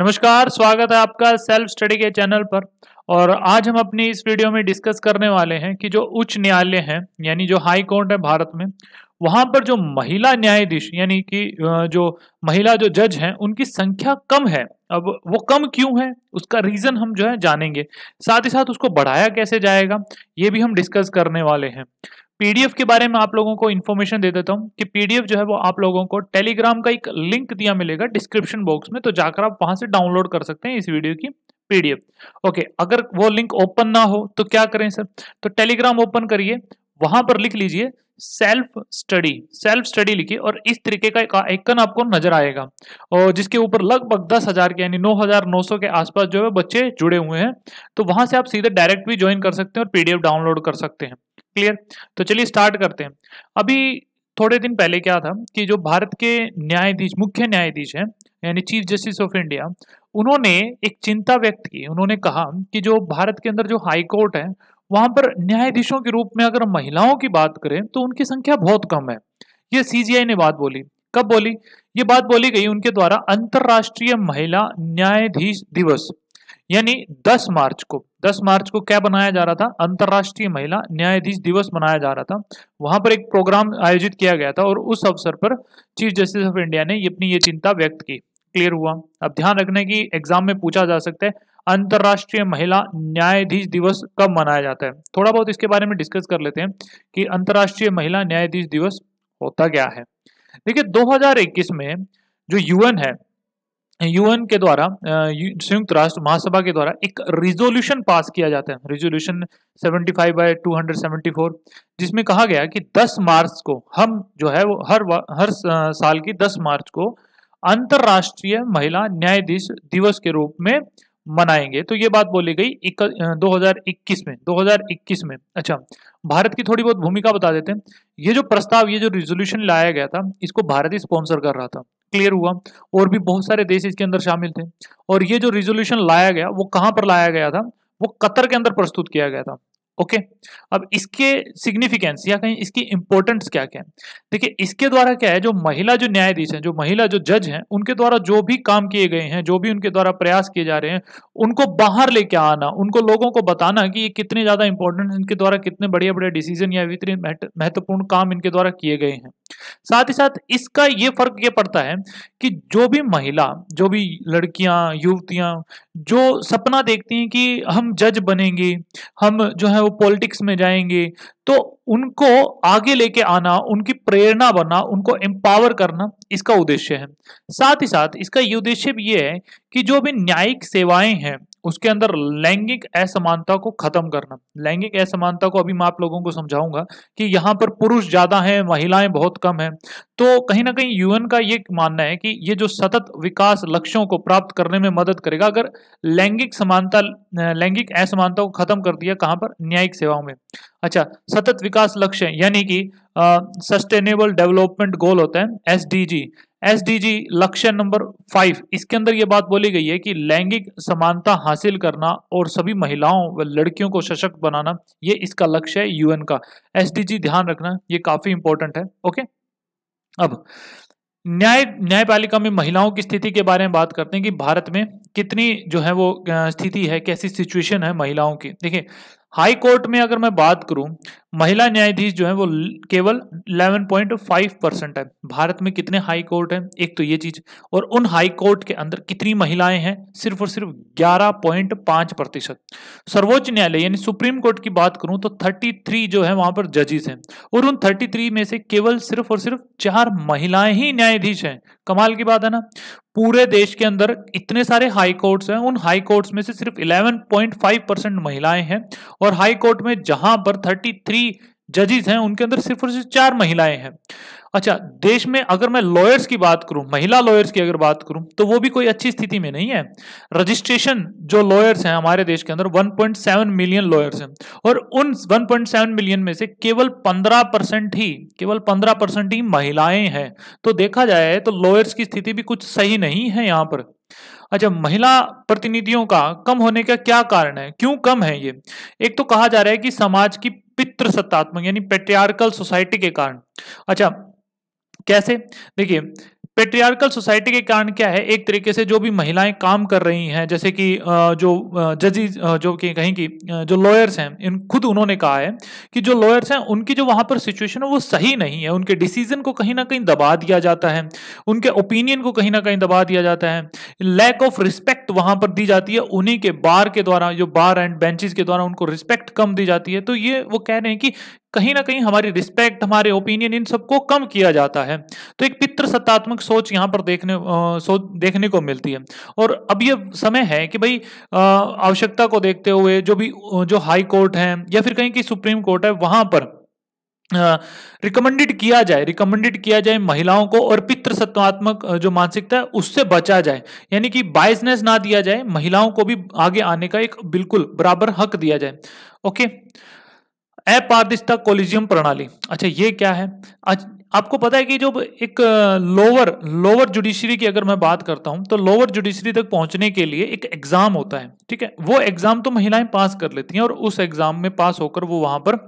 नमस्कार स्वागत है आपका सेल्फ स्टडी के चैनल पर और आज हम अपनी इस वीडियो में डिस्कस करने वाले हैं कि जो उच्च न्यायालय है यानी जो हाई कोर्ट है भारत में वहां पर जो महिला न्यायाधीश यानी कि जो महिला जो जज हैं उनकी संख्या कम है अब वो कम क्यों है उसका रीजन हम जो है जानेंगे साथ ही साथ उसको बढ़ाया कैसे जाएगा ये भी हम डिस्कस करने वाले हैं पीडीएफ के बारे में आप लोगों को इन्फॉर्मेशन दे देता हूँ कि पीडीएफ जो है वो आप लोगों को टेलीग्राम का एक लिंक दिया मिलेगा डिस्क्रिप्शन बॉक्स में तो जाकर आप वहां से डाउनलोड कर सकते हैं इस वीडियो की पीडीएफ ओके अगर वो लिंक ओपन ना हो तो क्या करें सर तो टेलीग्राम ओपन करिए वहां पर लिख लीजिए सेल्फ स्टडी सेल्फ स्टडी लिखिए और इस तरीके का एक आइकन आपको नजर आएगा और जिसके ऊपर लगभग दस हजार के यानी नौ हजार नौ सौ के आसपास जो है बच्चे जुड़े हुए हैं तो वहां से आप सीधे डायरेक्ट भी ज्वाइन कर सकते हैं और पीडीएफ डाउनलोड कर सकते हैं क्लियर तो चलिए स्टार्ट करते हैं अभी थोड़े दिन पहले क्या था कि जो भारत के न्यायाधीश मुख्य न्यायाधीश हैं यानी चीफ जस्टिस ऑफ इंडिया उन्होंने एक चिंता व्यक्त की उन्होंने कहा कि जो भारत के अंदर जो हाई कोर्ट है वहां पर न्यायाधीशों के रूप में अगर महिलाओं की बात करें तो उनकी संख्या बहुत कम है ये सीजीआई ने बात बोली कब बोली ये बात बोली गई उनके द्वारा अंतर्राष्ट्रीय महिला न्यायाधीश दिवस यानी 10 मार्च को 10 मार्च को क्या बनाया जा रहा था अंतर्राष्ट्रीय महिला न्यायाधीश दिवस मनाया जा रहा था वहां पर एक प्रोग्राम आयोजित किया गया था और उस अवसर पर चीफ जस्टिस ऑफ इंडिया ने अपनी ये चिंता व्यक्त की क्लियर हुआ अब ध्यान रखने की एग्जाम में पूछा जा सकता है अंतर्राष्ट्रीय महिला न्यायाधीश दिवस कब मनाया जाता है थोड़ा बहुत इसके बारे में डिस्कस कर लेते हैं कि अंतर्राष्ट्रीय महिला न्यायाधीश दिवस होता क्या है देखिए 2021 में जो यूएन है यूएन के द्वारा संयुक्त राष्ट्र महासभा के द्वारा एक रिजोल्यूशन पास किया जाता है रिजोल्यूशन 75 फाइव बाय टू जिसमें कहा गया कि 10 मार्च को हम जो है वो हर हर साल की 10 मार्च को अंतर्राष्ट्रीय महिला न्यायाधीश दिवस के रूप में मनाएंगे तो ये बात बोली गई एक, 2021 में 2021 में अच्छा भारत की थोड़ी बहुत भूमिका बता देते हैं ये जो प्रस्ताव ये जो रिजोल्यूशन लाया गया था इसको भारत ही स्पॉन्सर कर रहा था क्लियर हुआ और भी बहुत सारे देश इसके अंदर शामिल थे और ये जो रिजोल्यूशन लाया गया वो कहाँ पर लाया गया था वो कतर के अंदर प्रस्तुत किया गया था ओके अब इसके सिग्निफिकेंस या कहीं इसकी इंपॉर्टेंस क्या क्या है देखिए इसके द्वारा क्या है जो महिला जो न्यायाधीश हैं जो महिला जो जज हैं उनके द्वारा जो भी काम किए गए हैं जो भी उनके द्वारा प्रयास किए जा रहे हैं उनको बाहर लेके आना उनको लोगों को बताना कि ये कितने ज़्यादा इंपॉर्टेंट इनके द्वारा कितने बढ़िया बढ़िया डिसीजन या इतने महत्वपूर्ण काम इनके द्वारा किए गए हैं साथ ही साथ इसका ये फर्क ये पड़ता है कि जो भी महिला जो भी लड़कियां युवतियां जो सपना देखती हैं कि हम जज बनेंगी हम जो है वो वो पॉलिटिक्स में जाएंगे तो उनको आगे लेके आना उनकी प्रेरणा बनना उनको एम्पावर करना इसका उद्देश्य है साथ ही साथ इसका ये उद्देश्य भी ये है कि जो भी न्यायिक सेवाएं हैं उसके अंदर लैंगिक असमानता को खत्म करना लैंगिक असमानता को अभी मैं आप लोगों को समझाऊंगा कि यहाँ पर पुरुष ज्यादा हैं महिलाएं बहुत कम हैं तो कहीं ना कहीं यूएन का ये मानना है कि ये जो सतत विकास लक्ष्यों को प्राप्त करने में मदद करेगा अगर लैंगिक समानता लैंगिक असमानता को खत्म कर दिया कहाँ पर न्यायिक सेवाओं में अच्छा सतत विकास लक्ष्य यानी कि सस्टेनेबल डेवलपमेंट गोल होता है एस एसडीजी लक्ष्य नंबर फाइव इसके अंदर यह बात बोली गई है कि लैंगिक समानता हासिल करना और सभी महिलाओं व लड़कियों को सशक्त बनाना ये इसका लक्ष्य है यूएन का एसडीजी ध्यान रखना ये काफी इंपॉर्टेंट है ओके अब न्याय न्यायपालिका में महिलाओं की स्थिति के बारे में बात करते हैं कि भारत में कितनी जो है वो स्थिति है कैसी सिचुएशन है महिलाओं की देखिए हाई कोर्ट में अगर मैं बात करूं महिला न्यायाधीश जो है वो केवल 11.5 परसेंट है भारत में कितने हाई कोर्ट हैं एक तो ये चीज और उन हाई कोर्ट के अंदर कितनी महिलाएं हैं सिर्फ और सिर्फ 11.5 प्रतिशत सर्वोच्च न्यायालय यानी सुप्रीम कोर्ट की बात करूं तो 33 जो है वहां पर जजेस हैं और उन 33 में से केवल सिर्फ और सिर्फ चार महिलाएं ही न्यायाधीश हैं कमाल की बात है ना पूरे देश के अंदर इतने सारे हाई कोर्ट्स हैं उन हाई कोर्ट्स में से सिर्फ 11.5 परसेंट महिलाएं हैं और हाई कोर्ट में जहां पर 33 जजेस हैं उनके अंदर सिर्फ और सिर्फ चार महिलाएं हैं अच्छा देश में अगर मैं लॉयर्स की बात करूं महिला लॉयर्स की अगर बात करूं तो वो भी कोई अच्छी स्थिति में नहीं है रजिस्ट्रेशन जो लॉयर्स हैं हमारे देश के अंदर 1.7 मिलियन लॉयर्स हैं और उन 1.7 मिलियन में से केवल 15 परसेंट ही केवल 15 परसेंट ही महिलाएं हैं तो देखा जाए तो लॉयर्स की स्थिति भी कुछ सही नहीं है यहाँ पर अच्छा महिला प्रतिनिधियों का कम होने का क्या कारण है क्यों कम है ये एक तो कहा जा रहा है कि समाज की पितृसत्तात्मक यानी पेट्रियार्कल सोसाइटी के कारण अच्छा कैसे देखिए पेट्रियार्कल सोसाइटी के कारण क्या है एक तरीके से जो भी महिलाएं काम कर रही हैं जैसे कि जो जजी जो कि कहीं की जो लॉयर्स हैं इन खुद उन्होंने कहा है कि जो लॉयर्स हैं उनकी जो वहां पर सिचुएशन है वो सही नहीं है उनके डिसीजन को कहीं ना कहीं दबा दिया जाता है उनके ओपिनियन को कहीं ना कहीं दबा दिया जाता है लैक ऑफ रिस्पेक्ट वहां पर दी जाती है उन्हीं के बार के द्वारा जो बार एंड बेंचेज के द्वारा उनको रिस्पेक्ट कम दी जाती है तो ये वो कह रहे हैं कि कहीं ना कहीं हमारी रिस्पेक्ट हमारे ओपिनियन इन सबको कम किया जाता है तो एक पित्र सत्तात्मक सोच यहाँ पर देखने सोच देखने को मिलती है और अब ये समय है कि भाई आवश्यकता को देखते हुए जो भी जो हाई कोर्ट है या फिर कहीं की सुप्रीम कोर्ट है वहां पर रिकमेंडेड किया जाए रिकमेंडेड किया जाए महिलाओं को और पितृसत्वात्मक जो मानसिकता है उससे बचा जाए यानी कि बायसनेस ना दिया जाए महिलाओं को भी आगे आने का एक बिल्कुल बराबर हक दिया जाए ओके अपारदिष्टा कोलिजियम प्रणाली अच्छा ये क्या है आज आपको पता है कि जो एक लोअर लोअर जुडिशरी की अगर मैं बात करता हूं तो लोअर जुडिशरी तक पहुंचने के लिए एक एग्जाम होता है ठीक है वो एग्जाम तो महिलाएं पास कर लेती हैं और उस एग्जाम में पास होकर वो वहां पर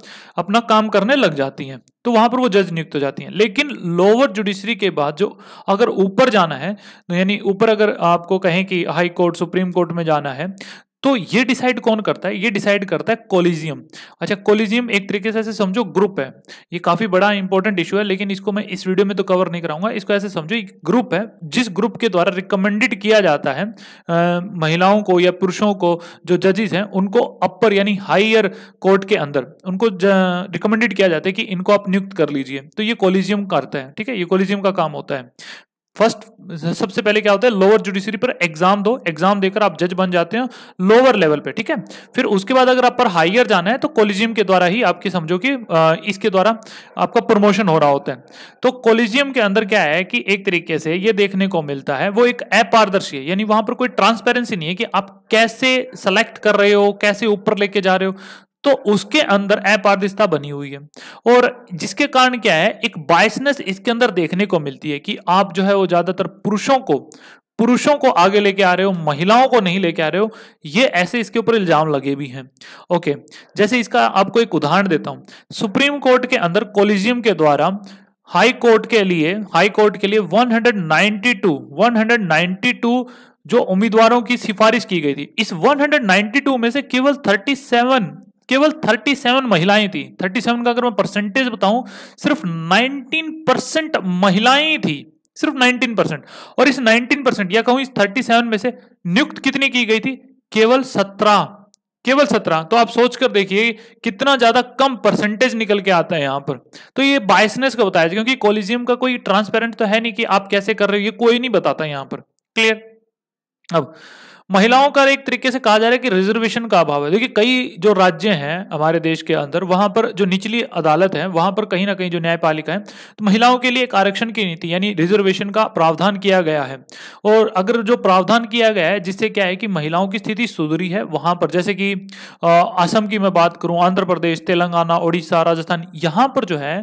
अपना काम करने लग जाती हैं तो वहां पर वो जज नियुक्त हो जाती हैं लेकिन लोअर जुडिशरी के बाद जो अगर ऊपर जाना है तो यानी ऊपर अगर आपको कहें कि हाई कोर्ट सुप्रीम कोर्ट में जाना है तो ये डिसाइड कौन करता है ये डिसाइड करता है कोलिजियम अच्छा कोलिजियम एक तरीके से ऐसे समझो ग्रुप है ये काफ़ी बड़ा इंपॉर्टेंट इशू है लेकिन इसको मैं इस वीडियो में तो कवर नहीं कराऊंगा इसको ऐसे समझो एक ग्रुप है जिस ग्रुप के द्वारा रिकमेंडेड किया जाता है आ, महिलाओं को या पुरुषों को जो जजेस हैं उनको अपर यानी हाइयर कोर्ट के अंदर उनको रिकमेंडेड किया जाता है कि इनको आप नियुक्त कर लीजिए तो ये कोलिजियम करता है ठीक है ये कोलिजियम का काम होता है फर्स्ट सबसे पहले क्या होता है लोअर जुडिशरी पर एग्जाम दो एग्जाम देकर आप जज बन जाते हैं लोअर लेवल पे ठीक है फिर उसके बाद अगर आप पर हायर जाना है तो कॉलेजियम के द्वारा ही आपके समझो कि इसके द्वारा आपका प्रमोशन हो रहा होता है तो कॉलेजियम के अंदर क्या है कि एक तरीके से ये देखने को मिलता है वो एक अपारदर्शी है यानी वहां पर कोई ट्रांसपेरेंसी नहीं है कि आप कैसे सेलेक्ट कर रहे हो कैसे ऊपर लेके जा रहे हो तो उसके अंदर अपारदर्शिता बनी हुई है और जिसके कारण क्या है एक बायसनेस इसके अंदर देखने को मिलती है कि आप जो है वो ज्यादातर पुरुषों को पुरुषों को आगे लेके आ रहे हो महिलाओं को नहीं लेके आ रहे हो ये ऐसे इसके ऊपर इल्जाम लगे भी हैं ओके जैसे इसका आपको एक उदाहरण देता हूं सुप्रीम कोर्ट के अंदर कोलिजियम के द्वारा हाई कोर्ट के लिए हाई कोर्ट के लिए 192 192 जो उम्मीदवारों की सिफारिश की गई थी इस 192 में से केवल 37 केवल 37 महिलाएं थी 37 का अगर मैं परसेंटेज बताऊं सिर्फ 19 परसेंट महिलाएं थी सिर्फ 19 परसेंट और इस 19 परसेंट या कहूं इस 37 में से नियुक्त कितनी की गई थी केवल 17 केवल 17 तो आप सोच कर देखिए कितना ज्यादा कम परसेंटेज निकल के आता है यहां पर तो ये बायसनेस का बताया क्योंकि कॉलेजियम का कोई ट्रांसपेरेंट तो है नहीं कि आप कैसे कर रहे हो ये कोई नहीं बताता यहां पर क्लियर अब महिलाओं का एक तरीके से कहा जा रहा है कि रिजर्वेशन का अभाव है देखिए कई जो राज्य हैं हमारे देश के अंदर वहां पर जो निचली अदालत है वहां पर कहीं ना कहीं जो न्यायपालिका है तो महिलाओं के लिए एक आरक्षण की नीति यानी रिजर्वेशन का प्रावधान किया गया है और अगर जो प्रावधान किया गया है जिससे क्या है कि महिलाओं की स्थिति सुधरी है वहां पर जैसे कि असम की मैं बात करूं आंध्र प्रदेश तेलंगाना ओडिशा राजस्थान यहां पर जो है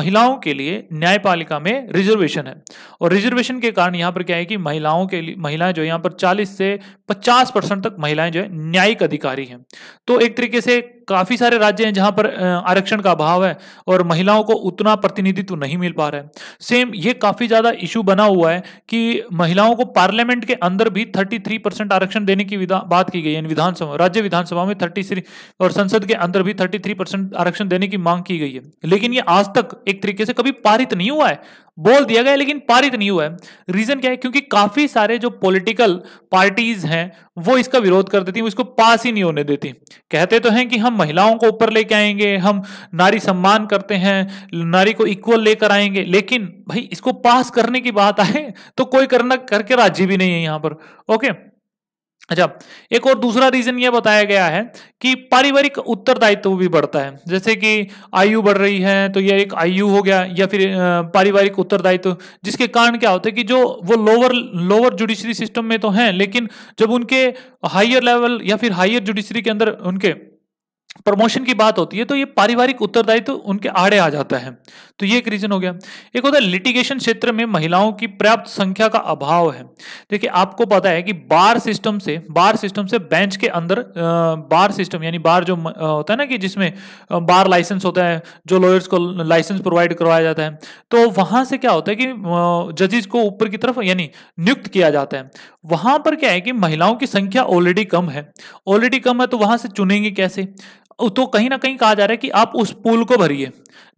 महिलाओं के लिए न्यायपालिका में रिजर्वेशन है और रिजर्वेशन के कारण यहां पर क्या है कि महिलाओं के लिए महिलाएं जो यहाँ पर चालीस से 50 परसेंट तक महिलाएं जो है न्यायिक अधिकारी हैं तो एक तरीके से काफ़ी सारे राज्य हैं जहां पर आरक्षण का अभाव है और महिलाओं को उतना प्रतिनिधित्व नहीं मिल पा रहा है सेम ये काफ़ी ज़्यादा इशू बना हुआ है कि महिलाओं को पार्लियामेंट के अंदर भी 33 परसेंट आरक्षण देने की बात की गई है विधानसभा राज्य विधानसभा में थर्टी और संसद के अंदर भी थर्टी परसेंट आरक्षण देने की मांग की गई है लेकिन ये आज तक एक तरीके से कभी पारित नहीं हुआ है बोल दिया गया लेकिन पारित नहीं हुआ है रीजन क्या है क्योंकि काफी सारे जो पॉलिटिकल पार्टीज हैं वो इसका विरोध कर देती हैं इसको पास ही नहीं होने देती कहते तो हैं कि हम महिलाओं को ऊपर लेके आएंगे हम नारी सम्मान करते हैं नारी को इक्वल लेकर आएंगे लेकिन भाई इसको पास करने की बात आए तो कोई करना करके राजी भी नहीं है यहां पर ओके अच्छा एक और दूसरा रीजन यह बताया गया है कि पारिवारिक उत्तरदायित्व भी बढ़ता है जैसे कि आयु बढ़ रही है तो यह एक आयु हो गया या फिर पारिवारिक उत्तरदायित्व जिसके कारण क्या होता है कि जो वो लोअर लोअर जुडिशरी सिस्टम में तो हैं लेकिन जब उनके हायर लेवल या फिर हायर जुडिशरी के अंदर उनके प्रमोशन की बात होती है तो ये पारिवारिक उत्तरदायित्व तो उनके आड़े आ जाता है तो ये एक रीजन हो गया एक होता है लिटिगेशन क्षेत्र में महिलाओं की पर्याप्त संख्या का अभाव है देखिए आपको पता है कि बार सिस्टम से बार सिस्टम से बेंच के अंदर बार सिस्टम यानी बार जो होता है ना कि जिसमें बार लाइसेंस होता है जो लॉयर्स को लाइसेंस प्रोवाइड करवाया जाता है तो वहां से क्या होता है कि जजेस को ऊपर की तरफ यानी नियुक्त किया जाता है वहां पर क्या है कि महिलाओं की संख्या ऑलरेडी कम है ऑलरेडी कम है तो वहां से चुनेंगे कैसे तो कहीं ना कहीं कहा जा रहा है कि आप उस पूल को भरिए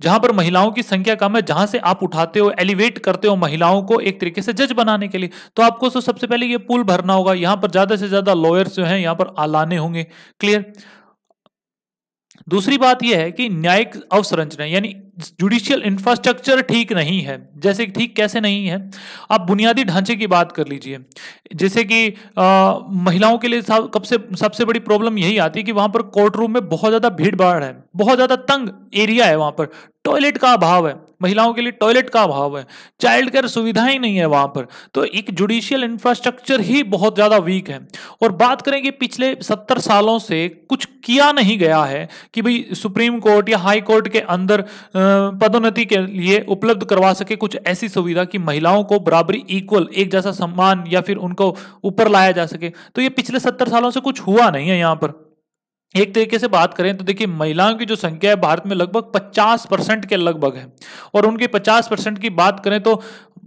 जहां पर महिलाओं की संख्या कम है जहां से आप उठाते हो एलिवेट करते हो महिलाओं को एक तरीके से जज बनाने के लिए तो आपको तो सबसे पहले ये पूल भरना होगा यहां पर ज्यादा से ज्यादा लॉयर्स जो हैं यहां पर लाने होंगे क्लियर दूसरी बात यह है कि न्यायिक अवसंरचना यानी जुडिशियल इंफ्रास्ट्रक्चर ठीक नहीं है जैसे ठीक कैसे नहीं है आप बुनियादी ढांचे की बात कर लीजिए जैसे कि आ, महिलाओं के लिए कब से सबसे बड़ी प्रॉब्लम यही आती है कि वहां पर कोर्ट रूम में बहुत ज़्यादा भीड़ भाड़ है बहुत ज़्यादा तंग एरिया है वहां पर टॉयलेट का अभाव है महिलाओं के लिए टॉयलेट का अभाव है चाइल्ड केयर सुविधाएं नहीं है वहां पर तो एक जुडिशियल इंफ्रास्ट्रक्चर ही बहुत ज़्यादा वीक है और बात करें कि पिछले सत्तर सालों से कुछ किया नहीं गया है कि भाई सुप्रीम कोर्ट या हाई कोर्ट के अंदर आ, पदोन्नति के लिए उपलब्ध करवा सके कुछ ऐसी सुविधा कि महिलाओं को बराबरी इक्वल एक जैसा सम्मान या फिर उनको ऊपर लाया जा सके तो ये पिछले सत्तर सालों से कुछ हुआ नहीं है यहाँ पर एक तरीके से बात करें तो देखिए महिलाओं की जो संख्या है भारत में लगभग 50 परसेंट के लगभग है और उनके 50 परसेंट की बात करें तो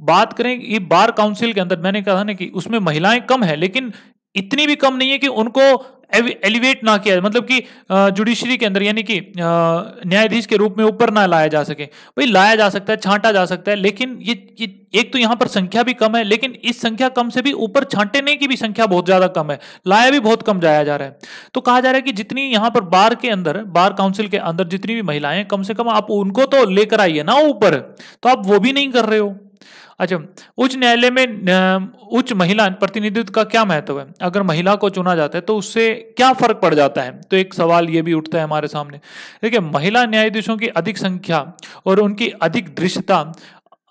बात करें ये बार काउंसिल के अंदर मैंने कहा ना कि उसमें महिलाएं कम है लेकिन इतनी भी कम नहीं है कि उनको एलिवेट ना किया मतलब कि जुडिशरी के अंदर यानी कि न्यायाधीश के रूप में ऊपर ना लाया जा सके भाई लाया जा सकता है छांटा जा सकता है लेकिन ये, ये एक तो यहाँ पर संख्या भी कम है लेकिन इस संख्या कम से भी ऊपर छांटने की भी संख्या बहुत ज्यादा कम है लाया भी बहुत कम जाया जा रहा है तो कहा जा रहा है कि जितनी यहाँ पर बार के अंदर बार काउंसिल के अंदर जितनी भी महिलाएं कम से कम आप उनको तो लेकर आइए ना ऊपर तो आप वो भी नहीं कर रहे हो अجب উচ্চ ন্যালে মে উচ্চ মহিলা น প্রতিনিধি ต কা কিয়া মহতব হ এ अगर মহিলা কো চুনা জাতা হ তউ উসসে কিয়া fark pad jata হ তউ এক سوال ইয়ে ভি উটতা হ হামারে সামনে دیکھے মহিলা ন্যায় বিচারক কি অধিক সংখ্যা অর উনকি অধিক দৃষ্টিতা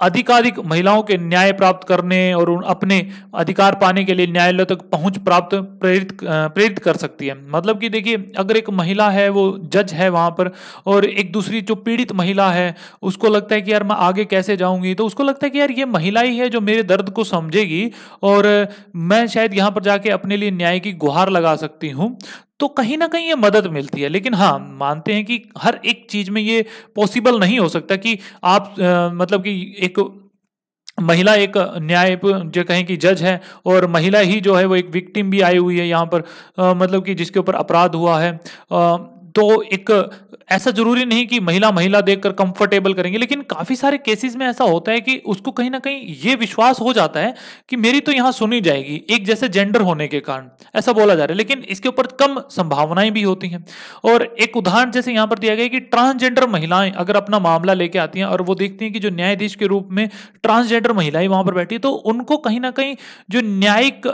अधिकाधिक महिलाओं के न्याय प्राप्त करने और उन अपने अधिकार पाने के लिए न्यायालय तक पहुंच प्राप्त प्रेरित प्रेरित कर सकती है मतलब कि देखिए अगर एक महिला है वो जज है वहाँ पर और एक दूसरी जो पीड़ित महिला है उसको लगता है कि यार मैं आगे कैसे जाऊँगी तो उसको लगता है कि यार ये महिला ही है जो मेरे दर्द को समझेगी और मैं शायद यहाँ पर जाके अपने लिए न्याय की गुहार लगा सकती हूँ तो कहीं ना कहीं ये मदद मिलती है लेकिन हाँ मानते हैं कि हर एक चीज़ में ये पॉसिबल नहीं हो सकता कि आप आ, मतलब कि एक महिला एक न्याय जो कहें कि जज है और महिला ही जो है वो एक विक्टिम भी आई हुई है यहाँ पर आ, मतलब कि जिसके ऊपर अपराध हुआ है आ, तो एक ऐसा जरूरी नहीं कि महिला महिला देखकर कंफर्टेबल करेंगे लेकिन काफी सारे केसेस में ऐसा होता है कि उसको कहीं ना कहीं ये विश्वास हो जाता है कि मेरी तो यहाँ सुनी जाएगी एक जैसे जेंडर होने के कारण ऐसा बोला जा रहा है लेकिन इसके ऊपर कम संभावनाएं भी होती हैं और एक उदाहरण जैसे यहाँ पर दिया गया कि ट्रांसजेंडर महिलाएं अगर अपना मामला लेके आती हैं और वो देखती हैं कि जो न्यायाधीश के रूप में ट्रांसजेंडर महिलाएं वहां पर बैठी तो उनको कहीं ना कहीं जो न्यायिक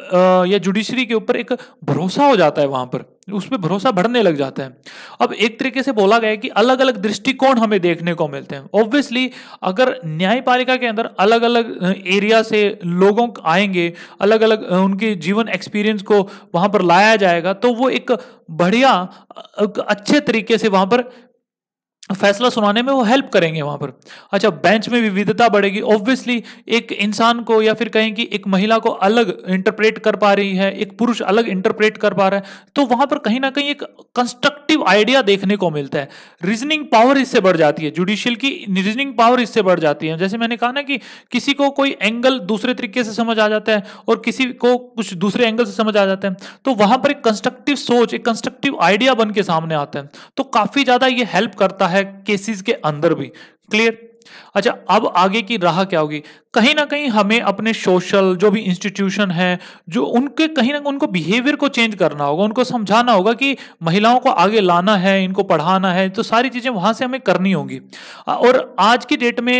या जुडिशरी के ऊपर एक भरोसा हो जाता है वहां पर उस पर भरोसा बढ़ने लग जाता है अब एक तरीके से बोला गया है कि अलग अलग दृष्टिकोण हमें देखने को मिलते हैं ऑब्वियसली अगर न्यायपालिका के अंदर अलग अलग एरिया से लोगों आएंगे अलग अलग उनके जीवन एक्सपीरियंस को वहां पर लाया जाएगा तो वो एक बढ़िया अच्छे तरीके से वहां पर फैसला सुनाने में वो हेल्प करेंगे वहां पर अच्छा बेंच में विविधता बढ़ेगी ऑब्वियसली एक इंसान को या फिर कहें कि एक महिला को अलग इंटरप्रेट कर पा रही है एक पुरुष अलग इंटरप्रेट कर पा रहा है तो वहाँ पर कहीं ना कहीं एक कंस्ट्रक्टिव आइडिया देखने को मिलता है रीजनिंग पावर इससे बढ़ जाती है जुडिशियल की रीजनिंग पावर इससे बढ़ जाती है जैसे मैंने कहा ना कि किसी को कोई एंगल दूसरे तरीके से समझ आ जाता है और किसी को कुछ दूसरे एंगल से समझ आ जाता है तो वहाँ पर एक कंस्ट्रक्टिव सोच एक कंस्ट्रक्टिव आइडिया बन के सामने आता है तो काफ़ी ज़्यादा ये हेल्प करता है है केसेस के अंदर भी क्लियर अच्छा अब आगे की राह क्या होगी कहीं ना कहीं हमें अपने सोशल जो भी इंस्टीट्यूशन है जो उनके कहीं ना उनको बिहेवियर को चेंज करना होगा उनको समझाना होगा कि महिलाओं को आगे लाना है इनको पढ़ाना है तो सारी चीज़ें वहां से हमें करनी होगी और आज की डेट में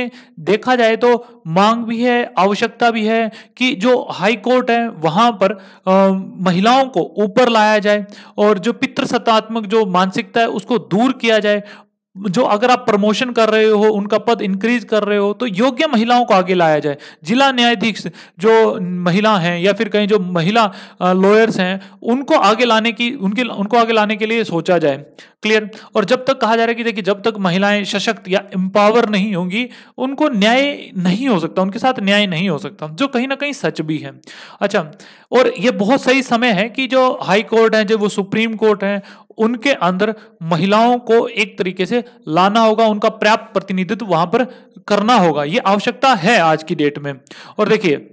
देखा जाए तो मांग भी है आवश्यकता भी है कि जो हाई कोर्ट है वहां पर आ, महिलाओं को ऊपर लाया जाए और जो पितृसत्तात्मक जो मानसिकता है उसको दूर किया जाए जो अगर आप प्रमोशन कर रहे हो उनका पद इंक्रीज कर रहे हो तो योग्य महिलाओं को आगे लाया जाए जिला न्यायाधीश जो महिला हैं या फिर कहीं जो महिला लॉयर्स हैं उनको आगे लाने की उनके उनको आगे लाने के लिए सोचा जाए क्लियर और जब तक कहा जा रहा है कि देखिए जब तक महिलाएं सशक्त या एम्पावर नहीं होंगी उनको न्याय नहीं हो सकता उनके साथ न्याय नहीं हो सकता जो कहीं ना कहीं सच भी है अच्छा और ये बहुत सही समय है कि जो हाई कोर्ट है जो वो सुप्रीम कोर्ट है उनके अंदर महिलाओं को एक तरीके से लाना होगा उनका पर्याप्त प्रतिनिधित्व वहां पर करना होगा ये आवश्यकता है आज की डेट में और देखिए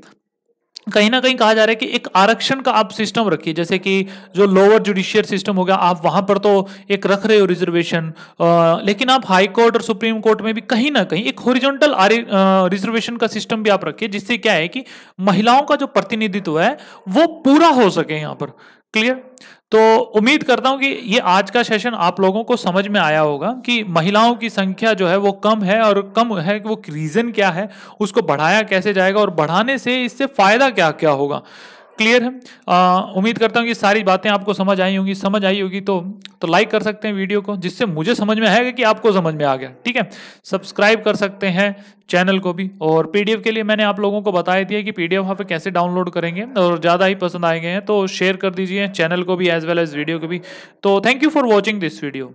कहीं ना कहीं कहा जा रहा है कि एक आरक्षण का आप सिस्टम रखिए जैसे कि जो लोअर जुडिशियर सिस्टम हो गया आप वहां पर तो एक रख रहे हो रिजर्वेशन लेकिन आप हाई कोर्ट और सुप्रीम कोर्ट में भी कहीं ना कहीं एक होरिजेंटल रिजर्वेशन का सिस्टम भी आप रखिए जिससे क्या है कि महिलाओं का जो प्रतिनिधित्व है वो पूरा हो सके यहाँ पर क्लियर तो उम्मीद करता हूं कि ये आज का सेशन आप लोगों को समझ में आया होगा कि महिलाओं की संख्या जो है वो कम है और कम है कि वो रीज़न क्या है उसको बढ़ाया कैसे जाएगा और बढ़ाने से इससे फ़ायदा क्या क्या होगा क्लियर है उम्मीद करता हूँ कि सारी बातें आपको समझ आई होंगी समझ आई होगी तो तो लाइक कर सकते हैं वीडियो को जिससे मुझे समझ में आएगा कि आपको समझ में आ गया ठीक है सब्सक्राइब कर सकते हैं चैनल को भी और पीडीएफ के लिए मैंने आप लोगों को बताया दिया कि पीडीएफ वहाँ पे कैसे डाउनलोड करेंगे और ज़्यादा ही पसंद आए गए हैं तो शेयर कर दीजिए चैनल को भी एज वेल एज वीडियो को भी तो thank you for watching this video